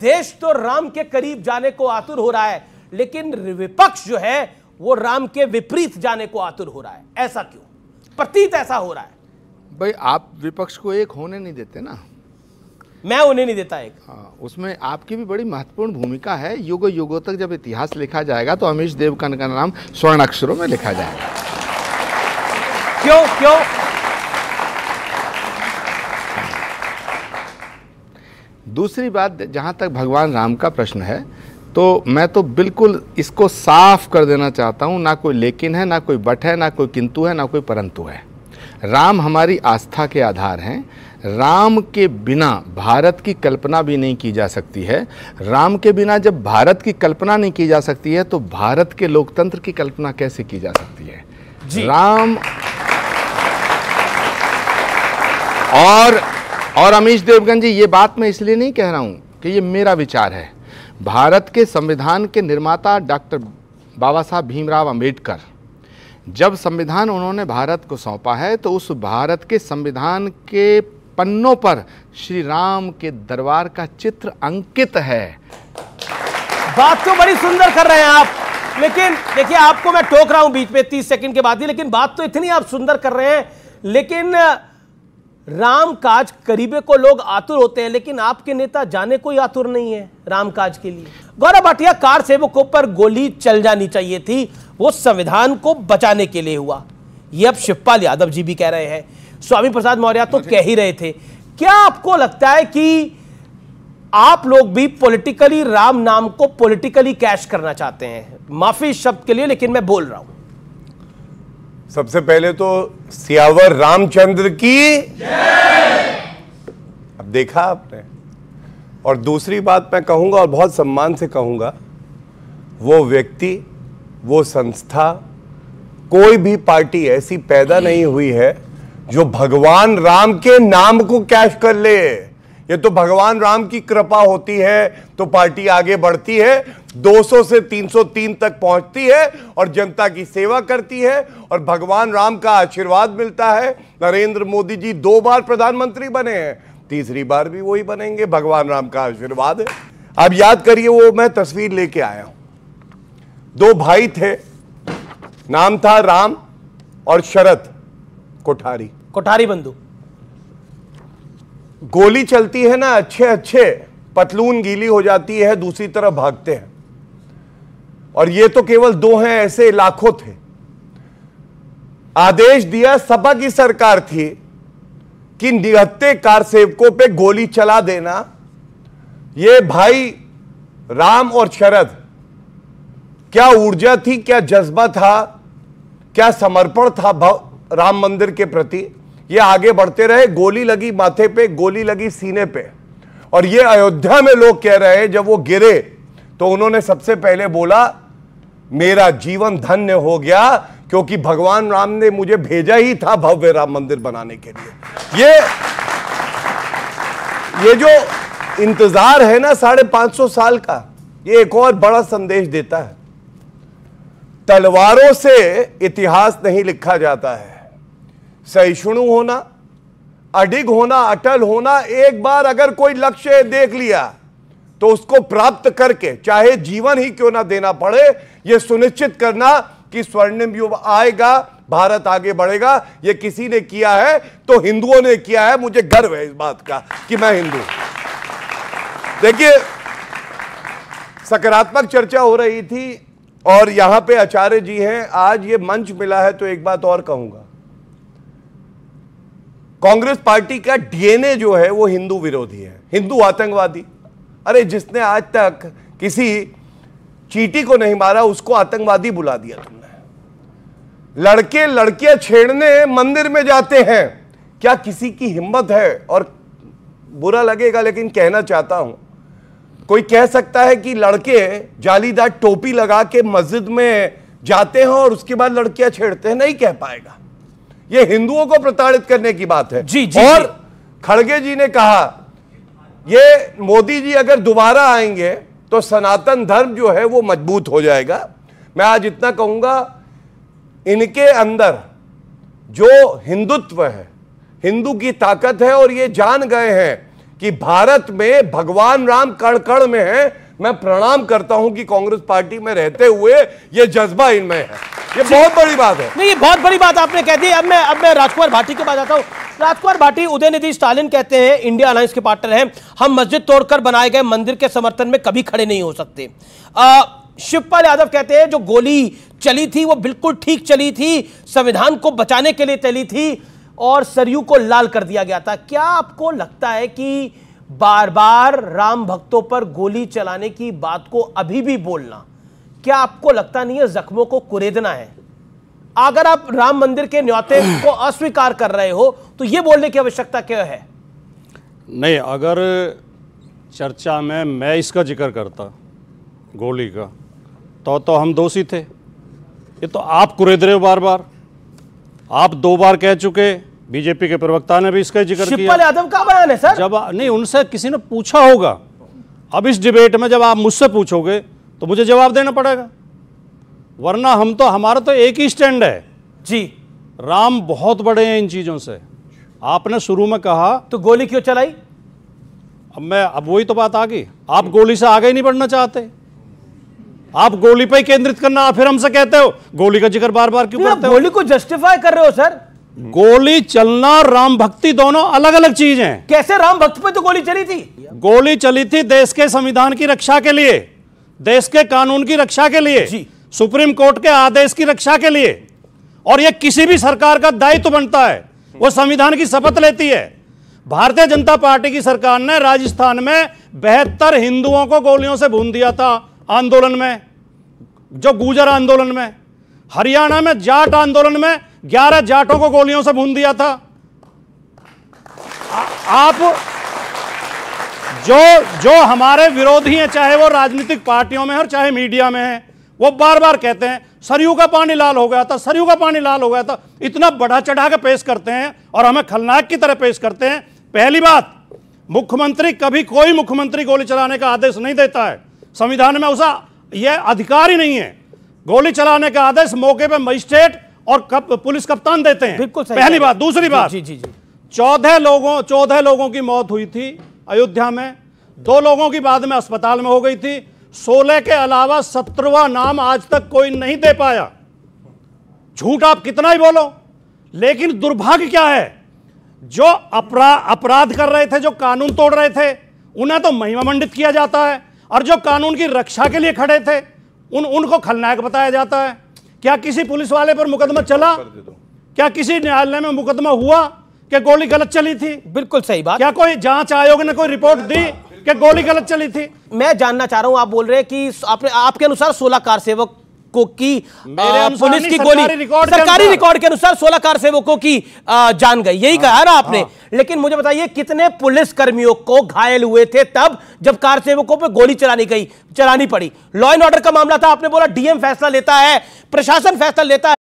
देश तो राम के करीब जाने को आतुर हो रहा है लेकिन विपक्ष जो है वो राम के विपरीत जाने को आतुर हो रहा है ऐसा क्यों प्रतीत ऐसा हो रहा है भाई आप विपक्ष को एक होने नहीं देते ना मैं उन्हें नहीं देता एक हाँ उसमें आपकी भी बड़ी महत्वपूर्ण भूमिका है युगो युगों तक जब इतिहास लिखा जाएगा तो अमीश देवकन का नाम स्वर्ण अक्षरों में लिखा जाएगा क्यों क्यों दूसरी बात जहाँ तक भगवान राम का प्रश्न है तो मैं तो बिल्कुल इसको साफ कर देना चाहता हूँ ना कोई लेकिन है ना कोई बट है ना कोई किंतु है ना कोई परंतु है राम हमारी आस्था के आधार हैं राम के बिना भारत की कल्पना भी नहीं की जा सकती है राम के बिना जब भारत की कल्पना नहीं की जा सकती है तो भारत के लोकतंत्र की कल्पना कैसे की जा सकती है जी। राम और और अमीश देवगन जी ये बात मैं इसलिए नहीं कह रहा हूँ कि ये मेरा विचार है भारत के संविधान के निर्माता डॉक्टर बाबा साहब भीमराव अम्बेडकर जब संविधान उन्होंने भारत को सौंपा है तो उस भारत के संविधान के पन्नों पर श्री राम के दरबार का चित्र अंकित है बात तो बड़ी सुंदर कर रहे हैं आप लेकिन देखिए आपको मैं टोक रहा हूं बीच में तीस सेकंड के बाद ही लेकिन बात तो इतनी आप सुंदर कर रहे हैं लेकिन राम काज करीबे को लोग आतुर होते हैं लेकिन आपके नेता जाने कोई आतुर नहीं है राम काज के लिए गौरव भाटिया कार सेवकों पर गोली चल जानी चाहिए थी वो संविधान को बचाने के लिए हुआ ये अब शिवपाल यादव जी भी कह रहे हैं स्वामी प्रसाद मौर्य तो कह ही रहे थे क्या आपको लगता है कि आप लोग भी पॉलिटिकली राम नाम को पॉलिटिकली कैश करना चाहते हैं माफी शब्द के लिए लेकिन मैं बोल रहा हूं सबसे पहले तो सियावर रामचंद्र की अब देखा आपने और दूसरी बात मैं कहूंगा और बहुत सम्मान से कहूंगा वो व्यक्ति वो संस्था कोई भी पार्टी ऐसी पैदा नहीं हुई है जो भगवान राम के नाम को कैश कर ले ये तो भगवान राम की कृपा होती है तो पार्टी आगे बढ़ती है 200 से 303 तक पहुंचती है और जनता की सेवा करती है और भगवान राम का आशीर्वाद मिलता है नरेंद्र मोदी जी दो बार प्रधानमंत्री बने हैं तीसरी बार भी वही बनेंगे भगवान राम का आशीर्वाद अब याद करिए वो मैं तस्वीर लेके आया हूं दो भाई थे नाम था राम और शरद कोठारी कोठारी बंधु गोली चलती है ना अच्छे अच्छे पतलून गीली हो जाती है दूसरी तरफ भागते हैं और ये तो केवल दो हैं ऐसे लाखों थे आदेश दिया सपा की सरकार थी कि निहत्ते कार सेवकों पे गोली चला देना ये भाई राम और शरद क्या ऊर्जा थी क्या जज्बा था क्या समर्पण था राम मंदिर के प्रति ये आगे बढ़ते रहे गोली लगी माथे पे गोली लगी सीने पे और ये अयोध्या में लोग कह रहे हैं जब वो गिरे तो उन्होंने सबसे पहले बोला मेरा जीवन धन्य हो गया क्योंकि भगवान राम ने मुझे भेजा ही था भव्य राम मंदिर बनाने के लिए ये ये जो इंतजार है ना साढ़े पांच सौ साल का ये एक और बड़ा संदेश देता है तलवारों से इतिहास नहीं लिखा जाता है सहिष्णु होना अडिग होना अटल होना एक बार अगर कोई लक्ष्य देख लिया तो उसको प्राप्त करके चाहे जीवन ही क्यों ना देना पड़े यह सुनिश्चित करना कि स्वर्णिम युग आएगा भारत आगे बढ़ेगा यह किसी ने किया है तो हिंदुओं ने किया है मुझे गर्व है इस बात का कि मैं हिंदू देखिए सकारात्मक चर्चा हो रही थी और यहां पे आचार्य जी हैं आज ये मंच मिला है तो एक बात और कहूंगा कांग्रेस पार्टी का डीएनए जो है वो हिंदू विरोधी है हिंदू आतंकवादी अरे जिसने आज तक किसी चीटी को नहीं मारा उसको आतंकवादी बुला दिया तुमने लड़के लड़कियां छेड़ने मंदिर में जाते हैं क्या किसी की हिम्मत है और बुरा लगेगा लेकिन कहना चाहता हूं कोई कह सकता है कि लड़के जालीदार टोपी लगा के मस्जिद में जाते हैं और उसके बाद लड़कियां छेड़ते हैं नहीं कह पाएगा ये हिंदुओं को प्रताड़ित करने की बात है जी, जी और खड़गे जी ने कहा ये मोदी जी अगर दोबारा आएंगे तो सनातन धर्म जो है वो मजबूत हो जाएगा मैं आज इतना कहूंगा इनके अंदर जो हिंदुत्व है हिंदू की ताकत है और ये जान गए हैं कि भारत में भगवान राम कड़कड़ में है मैं प्रणाम करता हूं कि कांग्रेस पार्टी में रहते हुए यह जज्बा इनमें है ये बहुत बड़ी बात है नहीं ये बहुत बड़ी बात आपने कह दी अब मैं अब मैं राजकुमार भाटी के पास आता हूँ राजकुमार भाटी उदय निधि स्टालिन कहते हैं इंडिया अलायंस के पार्टनर हैं हम मस्जिद तोड़कर बनाए गए मंदिर के समर्थन में कभी खड़े नहीं हो सकते शिवपाल यादव कहते हैं जो गोली चली थी वो बिल्कुल ठीक चली थी संविधान को बचाने के लिए चली थी और सरयू को लाल कर दिया गया था क्या आपको लगता है कि बार बार राम भक्तों पर गोली चलाने की बात को अभी भी बोलना क्या आपको लगता नहीं है जख्मों को कुरेदना है अगर आप राम मंदिर के न्योते को अस्वीकार कर रहे हो तो ये बोलने की आवश्यकता क्या है नहीं अगर चर्चा में मैं इसका जिक्र करता गोली का तो तो हम दोषी थे ये तो आप कुरेद रहे हो बार बार आप दो बार कह चुके बीजेपी के प्रवक्ता ने भी इसका जिक्र किया यादव का बयान है सर जब नहीं उनसे किसी ने पूछा होगा अब इस डिबेट में जब आप मुझसे पूछोगे तो मुझे जवाब देना पड़ेगा वरना हम तो हमारा तो एक ही स्टैंड है जी राम बहुत बड़े हैं इन चीज़ों से आपने शुरू में कहा तो गोली क्यों चलाई अब मैं अब वही तो बात आ गई आप गोली से आगे ही नहीं बढ़ना चाहते आप गोली पर केंद्रित करना फिर हमसे कहते हो गोली का जिक्र बार बार क्यों करते हो गोली को जस्टिफाई कर रहे हो सर गोली चलना राम भक्ति दोनों अलग अलग चीज हैं कैसे राम भक्ति पे तो गोली चली थी गोली चली थी देश के संविधान की रक्षा के लिए देश के कानून की रक्षा के लिए सुप्रीम कोर्ट के आदेश की रक्षा के लिए और यह किसी भी सरकार का दायित्व तो बनता है वो संविधान की शपथ लेती है भारतीय जनता पार्टी की सरकार ने राजस्थान में बेहतर हिंदुओं को गोलियों से भून दिया था आंदोलन में जो गुजर आंदोलन में हरियाणा में जाट आंदोलन में ग्यारह जाटों को गोलियों से भून दिया था आ, आप जो जो हमारे विरोधी हैं चाहे वो राजनीतिक पार्टियों में हो चाहे मीडिया में है वो बार बार कहते हैं सरयू का पानी लाल हो गया था सरयू का पानी लाल हो गया था इतना बढ़ा चढ़ा के पेश करते हैं और हमें खलनायक की तरह पेश करते हैं पहली बात मुख्यमंत्री कभी कोई मुख्यमंत्री गोली चलाने का आदेश नहीं देता है संविधान में उसका यह अधिकार ही नहीं है गोली चलाने का आदेश मौके पर मजिस्ट्रेट और कप, पुलिस कप्तान देते हैं बिल्कुल पहली बात दूसरी बात जी जी जी चौदह लोगों चौदह लोगों की मौत हुई थी अयोध्या में दो लोगों की बाद में अस्पताल में हो गई थी सोलह के अलावा सत्रवा नाम आज तक कोई नहीं दे पाया झूठ आप कितना ही बोलो लेकिन दुर्भाग्य क्या है जो अपरा अपराध कर रहे थे जो कानून तोड़ रहे थे उन्हें तो महिमामंडित किया जाता है और जो कानून की रक्षा के लिए खड़े थे उन उनको खलनायक बताया जाता है क्या किसी पुलिस वाले पर मुकदमा चला क्या किसी न्यायालय में मुकदमा हुआ कि गोली गलत चली थी बिल्कुल सही बात क्या कोई जांच आयोग ने कोई रिपोर्ट दी कि गोली गलत चली थी मैं जानना चाह रहा हूं आप बोल रहे हैं कि आपने आपके अनुसार सोलह कार सेवक को की पुलिस की गोली सरकारी रिकॉर्ड के अनुसार सोलह कार सेवकों की आ, जान गई यही कहा ना आपने आ, हाँ। लेकिन मुझे बताइए कितने पुलिस कर्मियों को घायल हुए थे तब जब कार सेवकों पर गोली चलानी गई चलानी पड़ी लॉ एंड ऑर्डर का मामला था आपने बोला डीएम फैसला लेता है प्रशासन फैसला लेता है